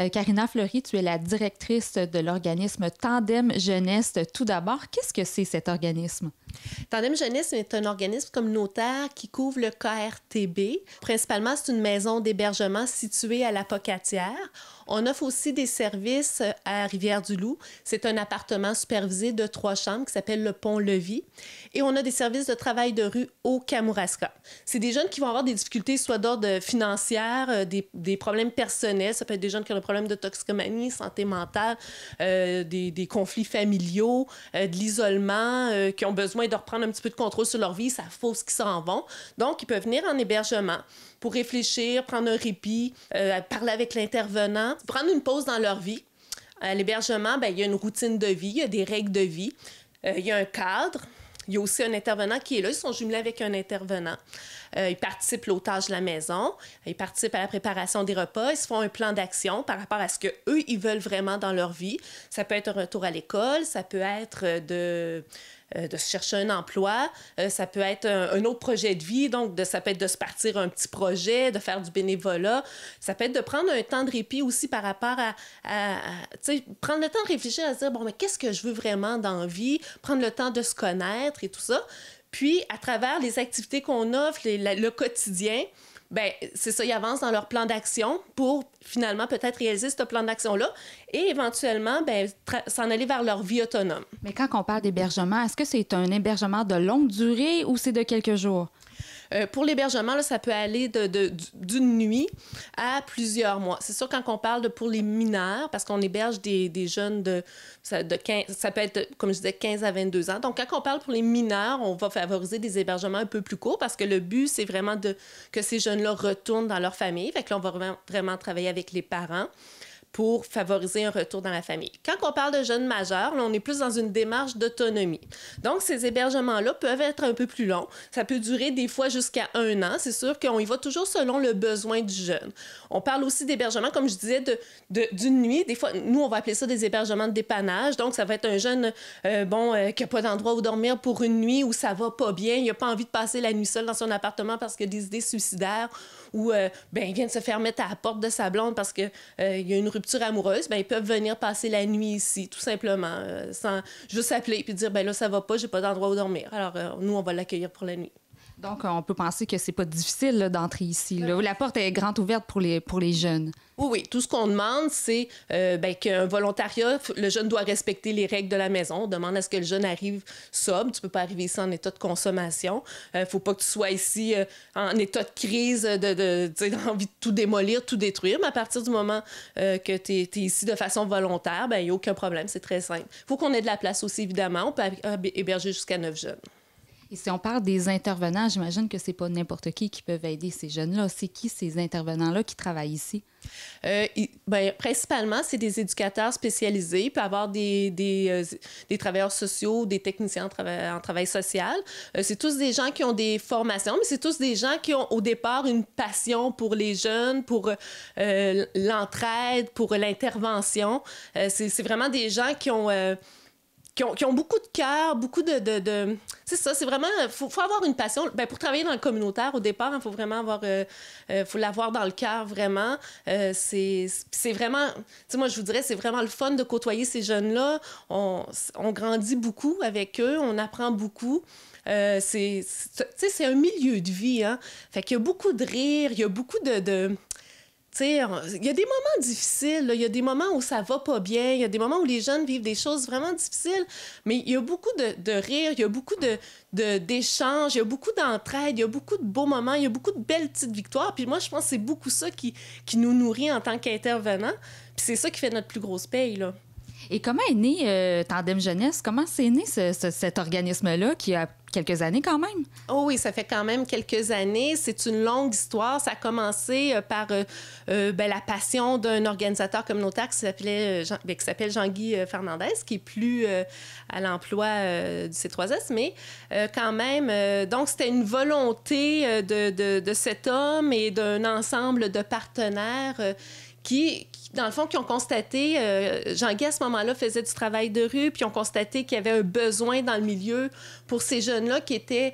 Euh, Karina Fleury, tu es la directrice de l'organisme Tandem Jeunesse. Tout d'abord, qu'est-ce que c'est cet organisme? Tandem Jeunesse est un organisme communautaire qui couvre le KRTB. Principalement, c'est une maison d'hébergement située à la Pocatière. On offre aussi des services à Rivière-du-Loup. C'est un appartement supervisé de trois chambres qui s'appelle le Pont-Levis. Et on a des services de travail de rue au Kamouraska. C'est des jeunes qui vont avoir des difficultés, soit d'ordre financière, euh, des, problèmes personnels. Ça peut être des jeunes qui ont des problèmes de toxicomanie, santé mentale, euh, des, conflits familiaux, euh, de l'isolement, qui ont besoin de reprendre un petit peu de contrôle sur leur vie, ça fausse qu'ils s'en vont. Donc, ils peuvent venir en hébergement pour réfléchir, prendre un répit, euh, parler avec l'intervenant, prendre une pause dans leur vie. À l'hébergement, ben, il y a une routine de vie, il y a des règles de vie, euh, il y a un cadre. Il y a aussi un intervenant qui est là. Ils sont jumelés avec un intervenant. Euh, ils participent à l'otage de la maison. Ils participent à la préparation des repas. Ils se font un plan d'action par rapport à ce qu'eux, ils veulent vraiment dans leur vie. Ça peut être un retour à l'école. Ça peut être de euh, de se chercher un emploi, euh, ça peut être un, autre projet de vie, donc ça peut être de se partir un petit projet, de faire du bénévolat, ça peut être de prendre un temps de répit aussi par rapport à, prendre le temps de réfléchir à se dire, bon, mais qu'est-ce que je veux vraiment dans la vie, prendre le temps de se connaître et tout ça. Puis, à travers les activités qu'on offre, le quotidien, ben c'est ça, ils avancent dans leur plan d'action pour finalement peut-être réaliser ce plan d'action-là et éventuellement ben, s'en aller vers leur vie autonome. Mais quand on parle d'hébergement, est-ce que c'est un hébergement de longue durée ou c'est de quelques jours? Euh, pour l'hébergement, ça peut aller d'une de, nuit à plusieurs mois. C'est sûr, quand on parle pour les mineurs, parce qu'on héberge des, jeunes de, 15, ça peut être, comme je disais, 15 à 22 ans. Donc, quand on parle pour les mineurs, on va favoriser des hébergements un peu plus courts parce que le but, c'est vraiment de, que ces jeunes-là retournent dans leur famille. Fait que là, on va vraiment travailler avec les parents pour favoriser un retour dans la famille. Quand on parle de jeunes majeurs, on est plus dans une démarche d'autonomie. Donc, ces hébergements-là peuvent être un peu plus longs. Ça peut durer des fois jusqu'à un an. C'est sûr qu'on y va toujours selon le besoin du jeune. On parle aussi d'hébergements, comme je disais, d'une de, nuit. Des fois, nous, on va appeler ça des hébergements de dépannage. Donc, ça va être un jeune, euh, bon, euh, qui n'a pas d'endroit où dormir pour une nuit, où ça va pas bien, il n'a pas envie de passer la nuit seul dans son appartement parce qu'il a des idées suicidaires ou bien, euh, ben, ils viennent se faire mettre à la porte de sa blonde parce qu'il euh, y a une rupture amoureuse, ben, ils peuvent venir passer la nuit ici, tout simplement, euh, sans juste appeler puis dire ben là, ça va pas, j'ai pas d'endroit où dormir. Alors, nous, on va l'accueillir pour la nuit. Donc, euh, on peut penser que c'est pas difficile d'entrer ici. La porte est grande ouverte pour les, pour les jeunes. Oui, oui. Tout ce qu'on demande, c'est euh, ben, qu'un volontariat, le jeune doit respecter les règles de la maison. On demande à ce que le jeune arrive sobre. Tu peux pas arriver ici en état de consommation. Il euh, ne faut pas que tu sois ici en état de crise, d'envie de tout démolir, tout détruire. Mais à partir du moment que tu es, ici de façon volontaire, il ben, n'y a aucun problème. C'est très simple. Il faut qu'on ait de la place aussi, évidemment. On peut héberger jusqu'à neuf jeunes. Et si on parle des intervenants, j'imagine que c'est pas n'importe qui qui peut aider ces jeunes-là. C'est qui ces intervenants-là qui travaillent ici? Euh, ben, principalement, c'est des éducateurs spécialisés. Il peut y avoir des, des, euh, travailleurs sociaux, des techniciens en, en travail social. Euh, c'est tous des gens qui ont des formations, mais c'est tous des gens qui ont au départ une passion pour les jeunes, pour l'entraide, pour l'intervention. c'est vraiment des gens qui ont qui ont, beaucoup de cœur, beaucoup de. de, de... C'est ça, c'est vraiment. Il faut, avoir une passion. ben pour travailler dans le communautaire, au départ, il hein, faut vraiment avoir. Euh, euh, faut l'avoir dans le cœur, vraiment. Euh, c'est vraiment. Tu sais, moi, je vous dirais, c'est vraiment le fun de côtoyer ces jeunes-là. On, on, grandit beaucoup avec eux, on apprend beaucoup. c'est un milieu de vie. Hein? Fait qu'il y a beaucoup de rire, il y a beaucoup de il y a des moments difficiles, il y a des moments où ça va pas bien, il y a des moments où les jeunes vivent des choses vraiment difficiles, mais il y a beaucoup de, de rire, il y a beaucoup d'échanges, de, il y a beaucoup d'entraide, il y a beaucoup de beaux moments, il y a beaucoup de belles petites victoires. Puis moi, je pense que c'est beaucoup ça qui, qui nous nourrit en tant qu'intervenants. Puis c'est ça qui fait notre plus grosse paye, là. Et comment est né euh, Tandem Jeunesse? Comment c'est né ce, cet organisme-là qui a quelques années quand même. Oh oui, ça fait quand même quelques années. C'est une longue histoire. Ça a commencé euh, par euh, euh, ben, la passion d'un organisateur communautaire qui s'appelait Jean, ben, qui s'appelle Jean-Guy Fernandez, qui est plus à l'emploi du C3S, mais quand même, donc c'était une volonté de, de, cet homme et d'un ensemble de partenaires qui, dans le fond, qui ont constaté, euh, Jean Guy à ce moment-là faisait du travail de rue, puis ont constaté qu'il y avait un besoin dans le milieu pour ces jeunes-là qui étaient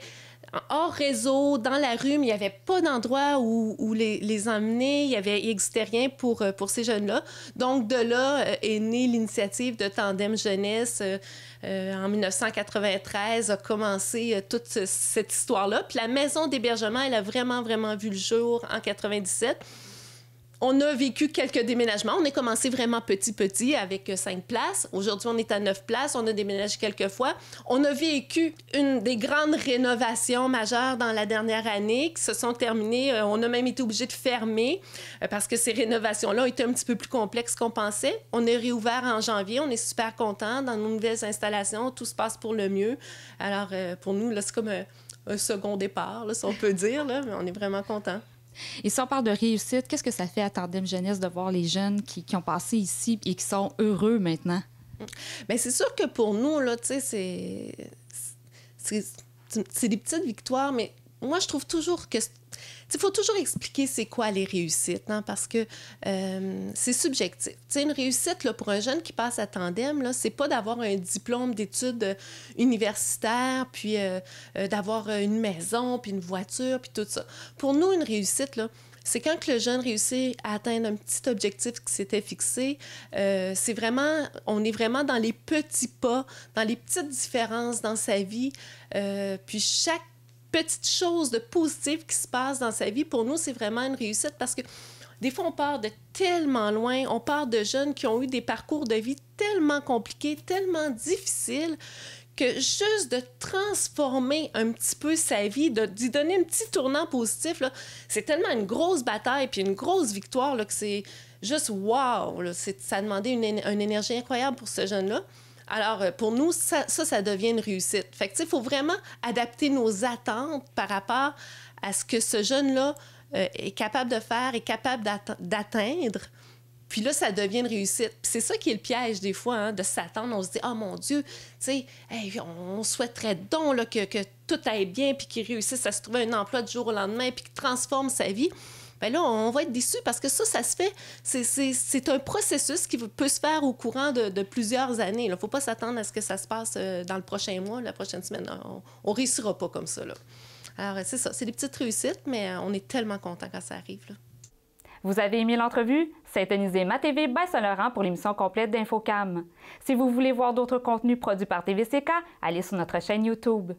hors réseau, dans la rue, mais il n'y avait pas d'endroit où, les, emmener. Il n'existait rien pour, euh, pour ces jeunes-là. Donc, de là euh, est née l'initiative de Tandem Jeunesse. en 1993 a commencé toute cette histoire-là. Puis la maison d'hébergement, elle a vraiment, vraiment vu le jour en 97 on a vécu quelques déménagements. On a commencé vraiment petit petit avec euh, cinq places. Aujourd'hui, on est à neuf places. On a déménagé quelques fois. On a vécu une des grandes rénovations majeures dans la dernière année qui se sont terminées. Euh, on a même été obligé de fermer euh, parce que ces rénovations-là ont été un petit peu plus complexes qu'on pensait. On est réouvert en janvier. On est super content dans nos nouvelles installations. Tout se passe pour le mieux. Alors pour nous, c'est comme un, second départ, si on peut dire. mais on est vraiment content. Et si on parle de réussite, qu'est-ce que ça fait à Tandem Jeunesse de voir les jeunes qui, ont passé ici et qui sont heureux maintenant? Bien, c'est sûr que pour nous, là, tu sais, c'est... C'est des petites victoires, mais moi, je trouve toujours que. Il faut toujours expliquer c'est quoi les réussites, hein, parce que euh, c'est subjectif. une réussite là, pour un jeune qui passe à tandem, là, c'est pas d'avoir un diplôme d'études euh, universitaires, puis euh, d'avoir une maison, puis une voiture, puis tout ça. Pour nous, une réussite, là, c'est quand que le jeune réussit à atteindre un petit objectif qui s'était fixé. c'est vraiment, on est vraiment dans les petits pas, dans les petites différences dans sa vie. puis chaque petites choses de positif qui se passent dans sa vie, pour nous, c'est vraiment une réussite parce que des fois, on part de tellement loin, on part de jeunes qui ont eu des parcours de vie tellement compliqués, tellement difficiles, que juste de transformer un petit peu sa vie, d'y donner un petit tournant positif, c'est tellement une grosse bataille puis une grosse victoire là, que c'est juste wow! ça a demandé une énergie incroyable pour ce jeune-là. Alors, euh, pour nous, ça, ça, devient une réussite. Fait que, il faut vraiment adapter nos attentes par rapport à ce que ce jeune-là euh, est capable de faire, est capable d'atteindre. Puis là, ça devient une réussite. c'est ça qui est le piège des fois, hein, de s'attendre. On se dit, oh mon Dieu, tu sais, on souhaiterait donc là, que, que tout aille bien, puis qu'il réussisse à se trouver un emploi du jour au lendemain, puis qu'il transforme sa vie ben là, on va être déçu parce que ça, ça se fait. C'est un processus qui peut se faire au courant de, plusieurs années. Il ne faut pas s'attendre à ce que ça se passe euh, dans le prochain mois, la prochaine semaine. On ne réussira pas comme ça. Alors, c'est ça. C'est des petites réussites, mais euh, on est tellement content quand ça arrive. Vous avez aimé l'entrevue? Synthonisez ma TV à Saint-Laurent pour l'émission complète d'InfoCam. Si vous voulez voir d'autres contenus produits par TVCK, allez sur notre chaîne YouTube.